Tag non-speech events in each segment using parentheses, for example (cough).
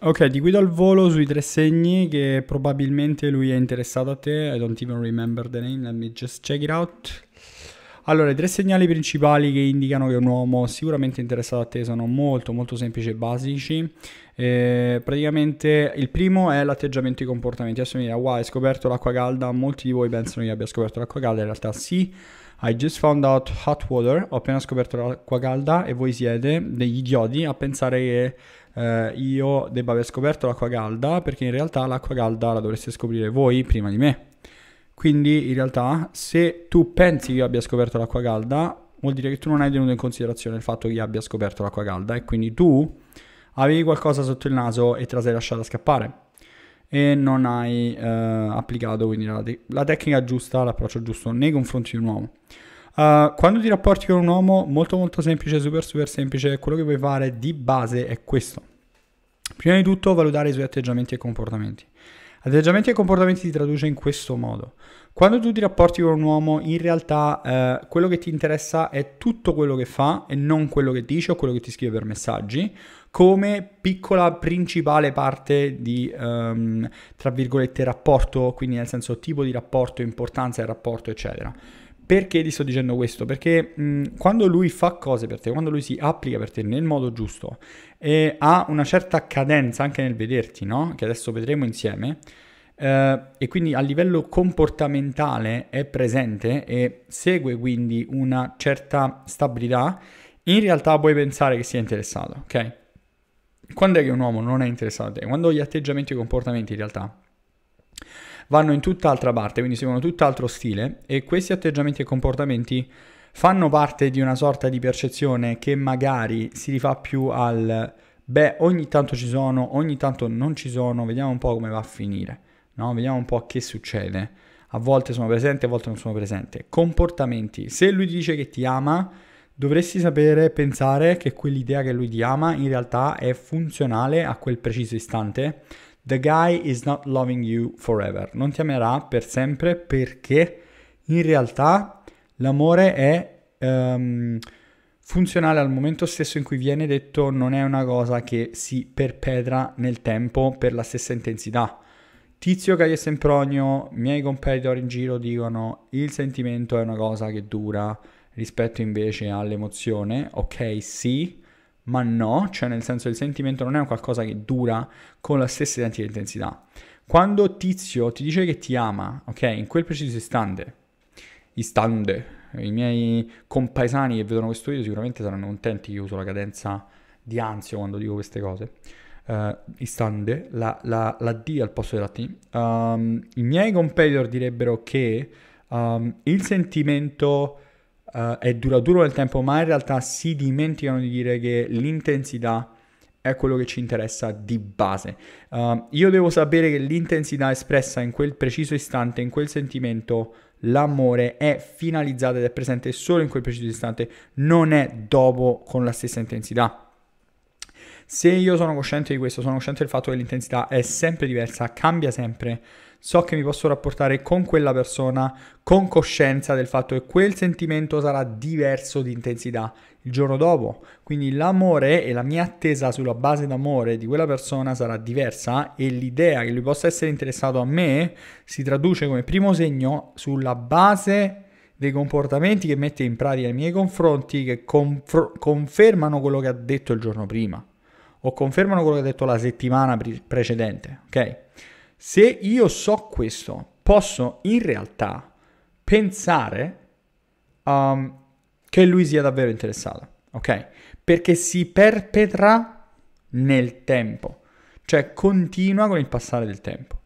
Ok, ti guido al volo sui tre segni che probabilmente lui è interessato a te. I don't even remember the name, let me just check it out. Allora, i tre segnali principali che indicano che un uomo sicuramente interessato a te sono molto molto semplici e basici. Eh, praticamente il primo è l'atteggiamento e i comportamenti. Adesso mi dirà, wow, hai scoperto l'acqua calda. Molti di voi pensano che abbia scoperto l'acqua calda, in realtà sì. I just found out hot water, ho appena scoperto l'acqua calda e voi siete degli idioti a pensare che eh, io debba aver scoperto l'acqua calda, perché in realtà l'acqua calda la dovreste scoprire voi prima di me. Quindi in realtà se tu pensi che io abbia scoperto l'acqua calda, vuol dire che tu non hai tenuto in considerazione il fatto che io abbia scoperto l'acqua calda e quindi tu avevi qualcosa sotto il naso e te la sei lasciata scappare e non hai eh, applicato quindi la, te- la, tecnica giusta, l'approccio giusto nei confronti di un uomo. Uh, quando ti rapporti con un uomo, molto molto semplice, super super semplice, quello che puoi fare di base è questo. Prima di tutto valutare i suoi atteggiamenti e comportamenti. Atteggiamenti e comportamenti si traduce in questo modo. Quando tu ti rapporti con un uomo, in realtà eh, quello che ti interessa è tutto quello che fa e non quello che dice o quello che ti scrive per messaggi, come piccola principale parte di, um, tra virgolette, rapporto, quindi nel senso tipo di rapporto, importanza del rapporto, eccetera. Perché ti sto dicendo questo? Perché mh, quando lui fa cose per te, quando lui si applica per te nel modo giusto e ha una certa cadenza anche nel vederti, no? Che adesso vedremo insieme. Eh, e quindi a livello comportamentale è presente e segue quindi una certa stabilità, in realtà puoi pensare che sia interessato, ok? Quando è che un uomo non è interessato a te? Quando gli atteggiamenti e i comportamenti in realtà vanno in tutt'altra parte, quindi seguono tutt'altro stile e questi atteggiamenti e comportamenti fanno parte di una sorta di percezione che magari si rifà più al beh, ogni tanto ci sono, ogni tanto non ci sono, vediamo un po' come va a finire, no? Vediamo un po' che succede. A volte sono presente, a volte non sono presente. Comportamenti. Se lui dice che ti ama, dovresti sapere, pensare che quell'idea che lui ti ama in realtà è funzionale a quel preciso istante The guy is not loving you forever. Non ti amerà per sempre perché in realtà l'amore è um, funzionale al momento stesso in cui viene detto, non è una cosa che si perpetra nel tempo per la stessa intensità. Tizio, Caio e Sempronio, miei competitor in giro dicono il sentimento è una cosa che dura rispetto invece all'emozione. Ok, sì, ma no, cioè nel senso il sentimento non è qualcosa che dura con la stessa identica intensità. Quando tizio ti dice che ti ama, ok, in quel preciso istante, istante, i miei compaesani che vedono questo video sicuramente saranno contenti che io uso la cadenza di ansio quando dico queste cose. Uh, istante, la, la, la, D al posto della T. Um, I miei competitor direbbero che um, il sentimento uh, è duraturo nel tempo, ma in realtà si dimenticano di dire che l'intensità è quello che ci interessa di base. Uh, io devo sapere che l'intensità espressa in quel preciso istante, in quel sentimento, l'amore è finalizzata ed è presente solo in quel preciso istante, non è dopo con la stessa intensità. Se io sono cosciente di questo, sono cosciente del fatto che l'intensità è sempre diversa, cambia sempre, so che mi posso rapportare con quella persona con coscienza del fatto che quel sentimento sarà diverso di intensità il giorno dopo. Quindi l'amore e la mia attesa sulla base d'amore di quella persona sarà diversa e l'idea che lui possa essere interessato a me si traduce come primo segno sulla base dei comportamenti che mette in pratica nei miei confronti che conf- confermano quello che ha detto il giorno prima o confermano quello che ha detto la settimana pre- precedente, ok? Se io so questo, posso in realtà pensare um, che lui sia davvero interessato, ok? Perché si perpetra nel tempo, cioè continua con il passare del tempo.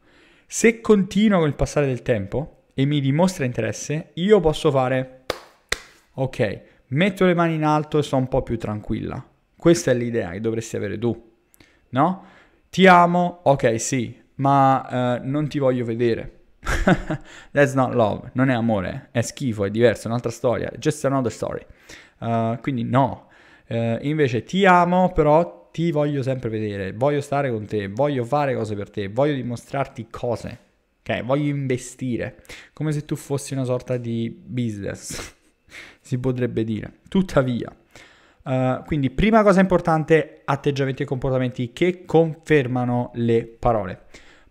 Se continua con il passare del tempo e mi dimostra interesse, io posso fare, ok, metto le mani in alto e sto un po' più tranquilla. Questa è l'idea che dovresti avere tu, no? Ti amo, ok, sì, ma uh, non ti voglio vedere. (laughs) That's not love, non è amore, è schifo, è diverso, è un'altra storia, just another story. Uh, quindi no, uh, invece ti amo però ti voglio sempre vedere, voglio stare con te, voglio fare cose per te, voglio dimostrarti cose, ok? Voglio investire, come se tu fossi una sorta di business, (laughs) si potrebbe dire. Tuttavia, Uh, quindi prima cosa importante, atteggiamenti e comportamenti che confermano le parole.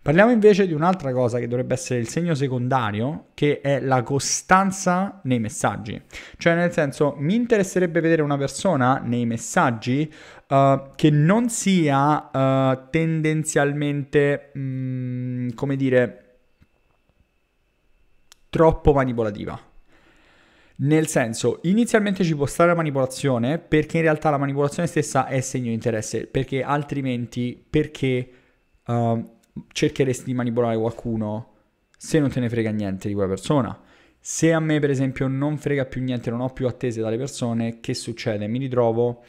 Parliamo invece di un'altra cosa che dovrebbe essere il segno secondario, che è la costanza nei messaggi. Cioè, nel senso, mi interesserebbe vedere una persona nei messaggi uh, che non sia uh, tendenzialmente, mh, mm, come dire, troppo manipolativa. Nel senso, inizialmente ci può stare la manipolazione perché in realtà la manipolazione stessa è segno di interesse, perché altrimenti perché uh, cercheresti di manipolare qualcuno se non te ne frega niente di quella persona? Se a me per esempio non frega più niente, non ho più attese dalle persone, che succede? Mi ritrovo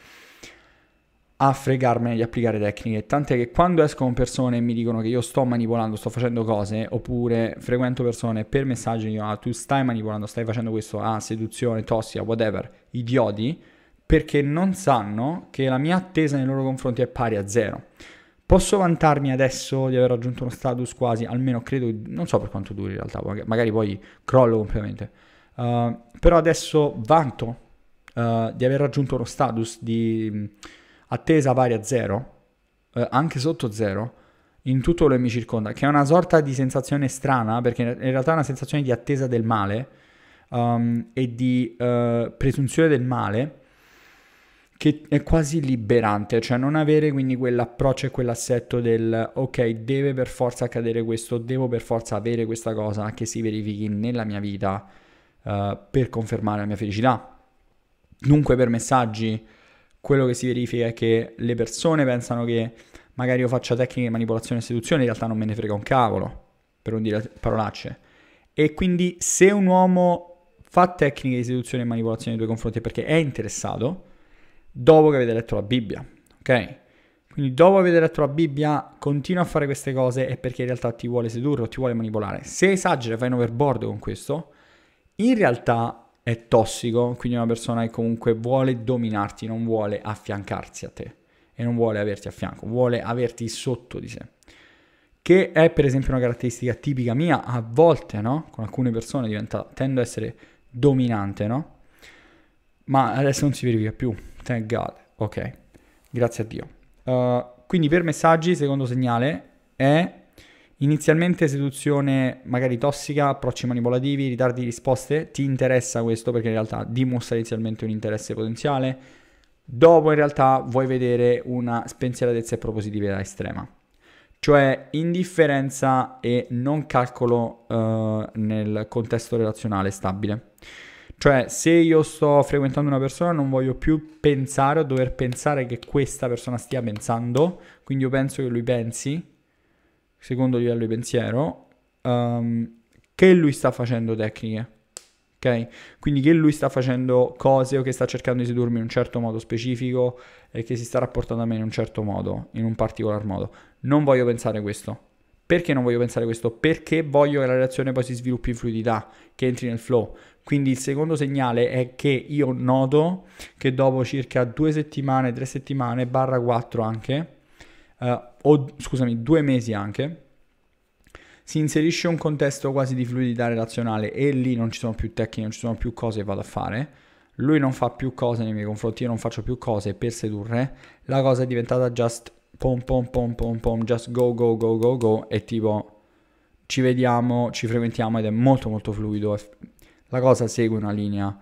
a fregarmene di applicare tecniche, tant'è che quando escono persone e mi dicono che io sto manipolando, sto facendo cose, oppure frequento persone per messaggi dicono ah, tu stai manipolando, stai facendo questo, ah seduzione, tossia, whatever, idioti, perché non sanno che la mia attesa nei loro confronti è pari a zero. Posso vantarmi adesso di aver raggiunto uno status quasi, almeno credo, non so per quanto duri in realtà, magari poi crollo completamente, uh, però adesso vanto uh, di aver raggiunto uno status di attesa pari a zero, eh, anche sotto zero, in tutto quello che mi circonda, che è una sorta di sensazione strana, perché in realtà è una sensazione di attesa del male um, e di uh, presunzione del male, che è quasi liberante, cioè non avere quindi quell'approccio e quell'assetto del ok, deve per forza accadere questo, devo per forza avere questa cosa che si verifichi nella mia vita uh, per confermare la mia felicità. Dunque per messaggi quello che si verifica è che le persone pensano che magari io faccia tecniche di manipolazione e seduzione, in realtà non me ne frega un cavolo, per non dire parolacce. E quindi se un uomo fa tecniche di seduzione e manipolazione nei tuoi confronti perché è interessato, dopo che avete letto la Bibbia, ok? Quindi dopo aver letto la Bibbia, continua a fare queste cose è perché in realtà ti vuole sedurre o ti vuole manipolare. Se esagera, e vai overboard con questo, in realtà è tossico, quindi è una persona che comunque vuole dominarti, non vuole affiancarsi a te e non vuole averti a fianco, vuole averti sotto di sé. Che è per esempio una caratteristica tipica mia, a volte, no? Con alcune persone diventa, tendo a essere dominante, no? Ma adesso non si verifica più, thank God, ok, grazie a Dio. Uh, quindi per messaggi, secondo segnale, è Inizialmente seduzione magari tossica, approcci manipolativi, ritardi di risposte, ti interessa questo perché in realtà dimostra inizialmente un interesse potenziale, dopo in realtà vuoi vedere una spensieratezza e propositività estrema, cioè indifferenza e non calcolo eh, nel contesto relazionale stabile. Cioè, se io sto frequentando una persona, non voglio più pensare o dover pensare che questa persona stia pensando, quindi io penso che lui pensi, secondo livello di pensiero, um, che lui sta facendo tecniche. Ok? Quindi che lui sta facendo cose o che sta cercando di sedurmi in un certo modo specifico e che si sta rapportando a me in un certo modo, in un particolar modo. Non voglio pensare questo. Perché non voglio pensare questo? Perché voglio che la reazione poi si sviluppi in fluidità, che entri nel flow. Quindi il secondo segnale è che io noto che dopo circa due settimane, tre settimane, barra quattro anche, eh, o scusami, due mesi anche, si inserisce un contesto quasi di fluidità relazionale e lì non ci sono più tecniche, non ci sono più cose che vado a fare. Lui non fa più cose nei miei confronti, io non faccio più cose per sedurre. La cosa è diventata just pom pom pom pom pom, just go go go go go e tipo ci vediamo, ci frequentiamo ed è molto molto fluido. La cosa segue una linea uh,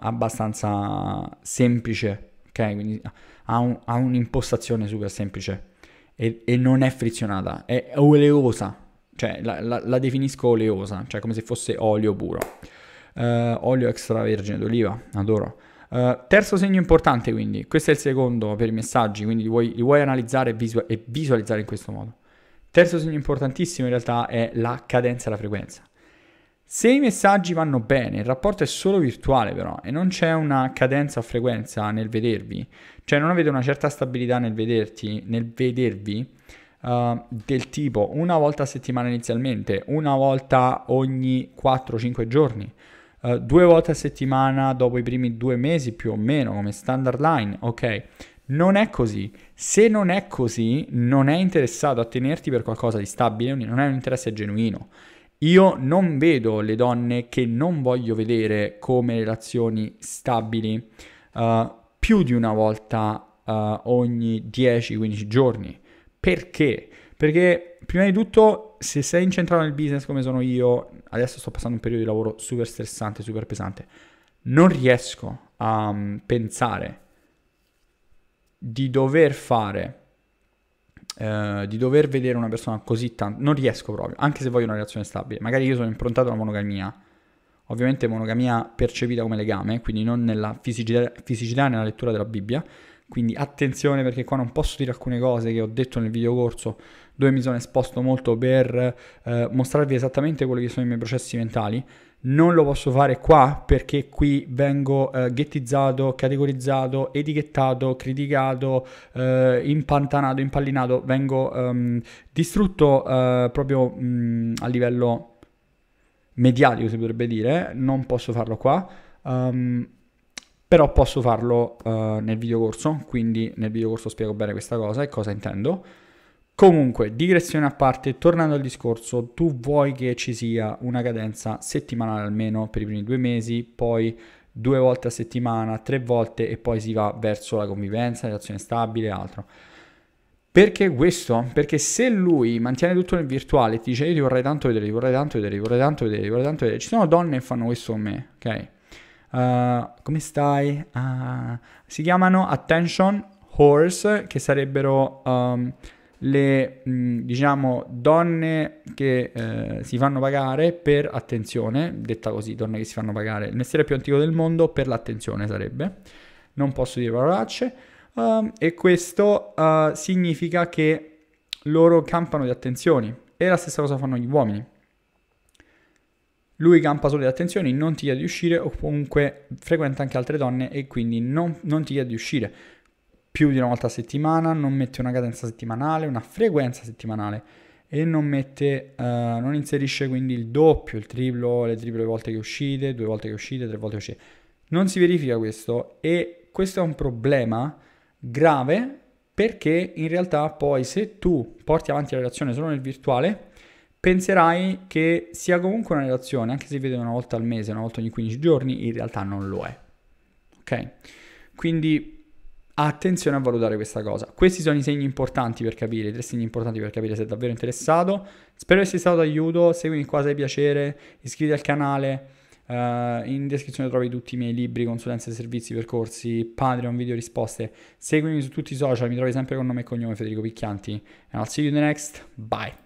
abbastanza semplice ok? Quindi ha, un, ha un'impostazione super semplice e, e, non è frizionata, è oleosa, cioè la, la, la, definisco oleosa, cioè come se fosse olio puro. Uh, olio extravergine d'oliva, adoro. Uh, terzo segno importante quindi, questo è il secondo per i messaggi, quindi li vuoi, li vuoi analizzare e, e visualizzare in questo modo. Terzo segno importantissimo in realtà è la cadenza e la frequenza. Se i messaggi vanno bene, il rapporto è solo virtuale però e non c'è una cadenza o frequenza nel vedervi, cioè non avete una certa stabilità nel, vederti, nel vedervi uh, del tipo una volta a settimana inizialmente, una volta ogni 4-5 giorni, uh, due volte a settimana dopo i primi due mesi più o meno come standard line, ok? Non è così. Se non è così, non è interessato a tenerti per qualcosa di stabile, non è un interesse genuino. Io non vedo le donne che non voglio vedere come relazioni stabili uh, più di una volta uh, ogni 10-15 giorni. Perché? Perché prima di tutto se sei incentrato nel business come sono io, adesso sto passando un periodo di lavoro super stressante, super pesante, non riesco a um, pensare di dover fare eh, di dover vedere una persona così tanto, non riesco proprio, anche se voglio una relazione stabile. Magari io sono improntato alla monogamia, ovviamente monogamia percepita come legame, quindi non nella fisicità, fisicità nella lettura della Bibbia. Quindi attenzione perché qua non posso dire alcune cose che ho detto nel video corso dove mi sono esposto molto per eh, mostrarvi esattamente quelli che sono i miei processi mentali, non lo posso fare qua perché qui vengo eh, ghettizzato, categorizzato, etichettato, criticato, eh, impantanato, impallinato, vengo ehm, distrutto eh, proprio mh, mm, a livello mediatico si potrebbe dire, non posso farlo qua. Um, però posso farlo eh, nel video corso, quindi nel video corso spiego bene questa cosa e cosa intendo. Comunque, digressione a parte, tornando al discorso, tu vuoi che ci sia una cadenza settimanale almeno per i primi due mesi, poi due volte a settimana, tre volte e poi si va verso la convivenza, relazione stabile e altro. Perché questo? Perché se lui mantiene tutto nel virtuale e ti dice io ti vorrei tanto vedere, ti vorrei tanto vedere, ti vorrei tanto vedere, ti vorrei tanto vedere, ci sono donne che fanno questo con me, ok? Uh, come stai? Uh, si chiamano attention horse, che sarebbero... Um, le mh, diciamo, donne che eh, si fanno pagare per attenzione, detta così, donne che si fanno pagare, il mestiere più antico del mondo per l'attenzione sarebbe, non posso dire parolacce, uh, e questo uh, significa che loro campano di attenzioni e la stessa cosa fanno gli uomini. Lui campa solo di attenzioni, non ti chiede di uscire o comunque frequenta anche altre donne e quindi non, non ti chiede di uscire più di una volta a settimana, non mette una cadenza settimanale, una frequenza settimanale e non, mette, uh, non inserisce quindi il doppio, il triplo, le triple volte che uscite, due volte che uscite, tre volte che uscite. Non si verifica questo e questo è un problema grave perché in realtà poi se tu porti avanti la relazione solo nel virtuale penserai che sia comunque una relazione, anche se vede una volta al mese, una volta ogni 15 giorni, in realtà non lo è. Ok? Quindi attenzione a valutare questa cosa. Questi sono i segni importanti per capire, i tre segni importanti per capire se è davvero interessato. Spero che sia stato d'aiuto, seguimi qua se hai piacere, iscriviti al canale, uh, in descrizione trovi tutti i miei libri, consulenze, servizi, percorsi, Patreon, video risposte. Seguimi su tutti i social, mi trovi sempre con nome e cognome Federico Picchianti. And I'll see you in the next, bye!